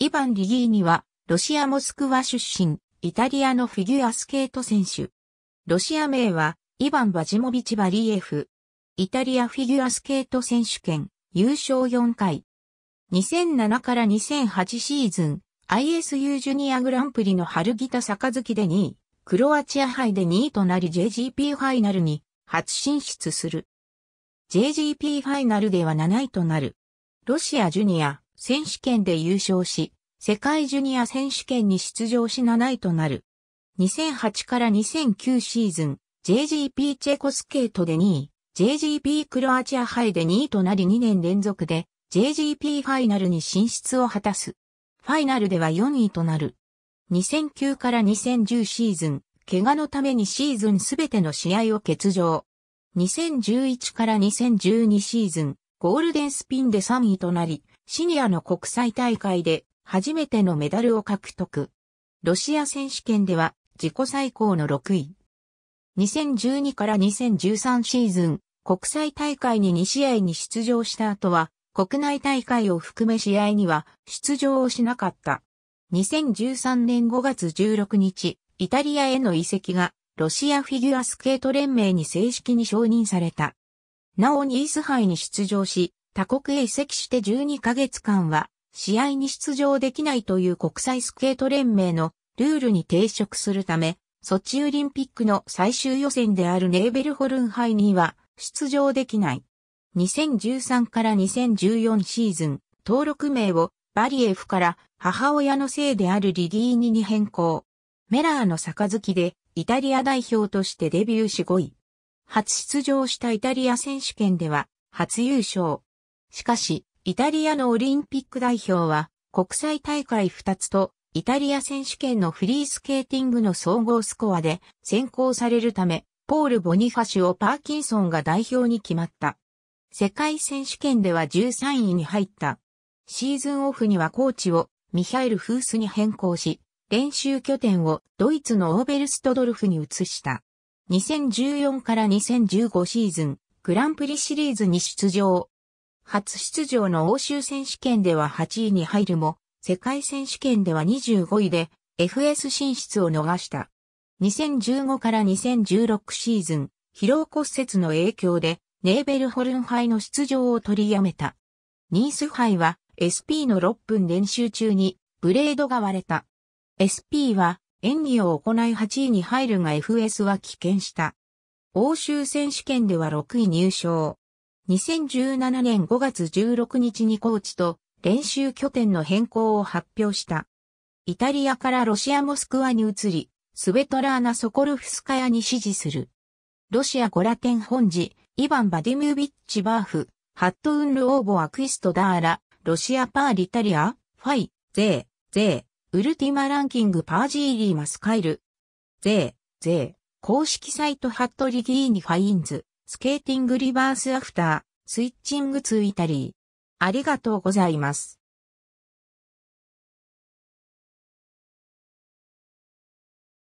イヴァン・リギーニは、ロシア・モスクワ出身、イタリアのフィギュアスケート選手。ロシア名は、イヴァン・バジモビチ・バリエフ。イタリアフィギュアスケート選手権、優勝4回。2007から2008シーズン、ISU ジュニアグランプリの春ギタ月で2位、クロアチア杯で2位となり JGP ファイナルに初進出する。JGP ファイナルでは7位となる。ロシアジュニア、選手権で優勝し、世界ジュニア選手権に出場し7位となる。2008から2009シーズン、JGP チェコスケートで2位、JGP クロアチア杯で2位となり2年連続で JGP ファイナルに進出を果たす。ファイナルでは4位となる。2009から2010シーズン、怪我のためにシーズンすべての試合を欠場。2011から2012シーズン、ゴールデンスピンで3位となり、シニアの国際大会で初めてのメダルを獲得。ロシア選手権では自己最高の6位。2012から2013シーズン、国際大会に2試合に出場した後は、国内大会を含め試合には出場をしなかった。2013年5月16日、イタリアへの移籍がロシアフィギュアスケート連盟に正式に承認された。なおニース杯に出場し、他国へ移籍して12ヶ月間は試合に出場できないという国際スケート連盟のルールに抵触するため、ソチオリンピックの最終予選であるネーベルホルン杯には出場できない。2013から2014シーズン、登録名をバリエフから母親の姓であるリリーニに変更。メラーの杯でイタリア代表としてデビューし5位。初出場したイタリア選手権では初優勝。しかし、イタリアのオリンピック代表は、国際大会2つと、イタリア選手権のフリースケーティングの総合スコアで先行されるため、ポール・ボニファシオ・パーキンソンが代表に決まった。世界選手権では13位に入った。シーズンオフにはコーチをミハエル・フースに変更し、練習拠点をドイツのオーベルストドルフに移した。2014から2015シーズン、グランプリシリーズに出場。初出場の欧州選手権では8位に入るも、世界選手権では25位で FS 進出を逃した。2015から2016シーズン、疲労骨折の影響でネーベルホルン杯の出場を取りやめた。ニース杯は SP の6分練習中にブレードが割れた。SP は演技を行い8位に入るが FS は棄権した。欧州選手権では6位入賞。2017年5月16日にコーチと練習拠点の変更を発表した。イタリアからロシアモスクワに移り、スベトラーナ・ソコルフスカヤに支持する。ロシアゴラテン本寺、イヴァン・バディムービッチ・バーフ、ハット・ウンル・オーボ・アクイスト・ダーラ、ロシア・パー・リタリア、ファイ、ゼー、ゼー、ウルティマ・ランキング・パージーリー・マスカイル、ゼー、ゼー、公式サイト・ハット・リギーニ・ファインズ。スケーティングリバースアフター、スイッチングツーイタリー。ありがとうございます。